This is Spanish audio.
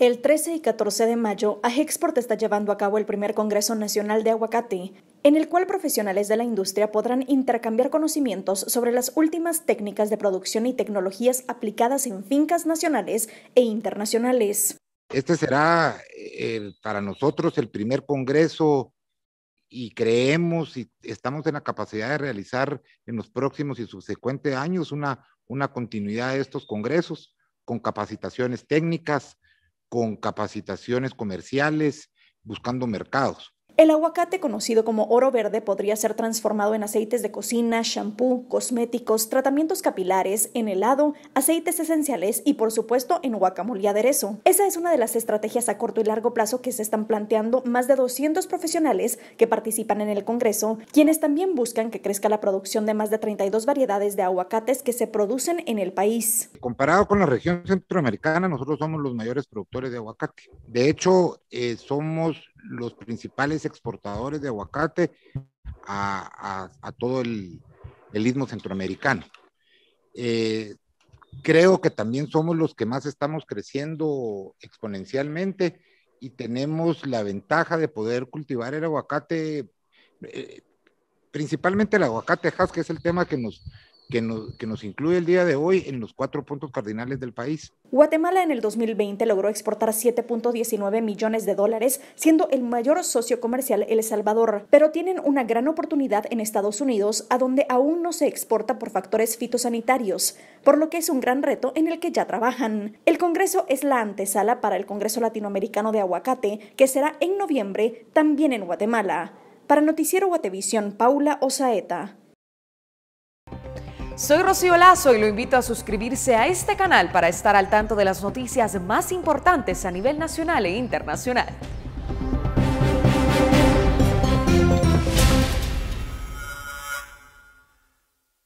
El 13 y 14 de mayo, AGEXPORT está llevando a cabo el primer Congreso Nacional de Aguacate, en el cual profesionales de la industria podrán intercambiar conocimientos sobre las últimas técnicas de producción y tecnologías aplicadas en fincas nacionales e internacionales. Este será para nosotros el primer Congreso y creemos y estamos en la capacidad de realizar en los próximos y subsecuentes años una continuidad de estos congresos con capacitaciones técnicas, con capacitaciones comerciales, buscando mercados. El aguacate, conocido como oro verde, podría ser transformado en aceites de cocina, shampoo, cosméticos, tratamientos capilares, en helado, aceites esenciales y, por supuesto, en guacamole y aderezo. Esa es una de las estrategias a corto y largo plazo que se están planteando más de 200 profesionales que participan en el Congreso, quienes también buscan que crezca la producción de más de 32 variedades de aguacates que se producen en el país. Comparado con la región centroamericana, nosotros somos los mayores productores de aguacate. De hecho, eh, somos los principales exportadores de aguacate a, todo el, el, istmo centroamericano. Eh, creo que también somos los que más estamos creciendo exponencialmente y tenemos la ventaja de poder cultivar el aguacate, eh, principalmente el aguacate has, que es el tema que nos, que nos, incluye el día de hoy en los cuatro puntos cardinales del país. Guatemala en el 2020 logró exportar 7.19 millones de dólares, siendo el mayor socio comercial El Salvador, pero tienen una gran oportunidad en Estados Unidos, a donde aún no se exporta por factores fitosanitarios, por lo que es un gran reto en el que ya trabajan. El Congreso es la antesala para el Congreso Latinoamericano de Aguacate, que será en noviembre también en Guatemala. Para Noticiero Guatevisión, Paula Osaeta. Soy Rocío Lazo y lo invito a suscribirse a este canal para estar al tanto de las noticias más importantes a nivel nacional e internacional.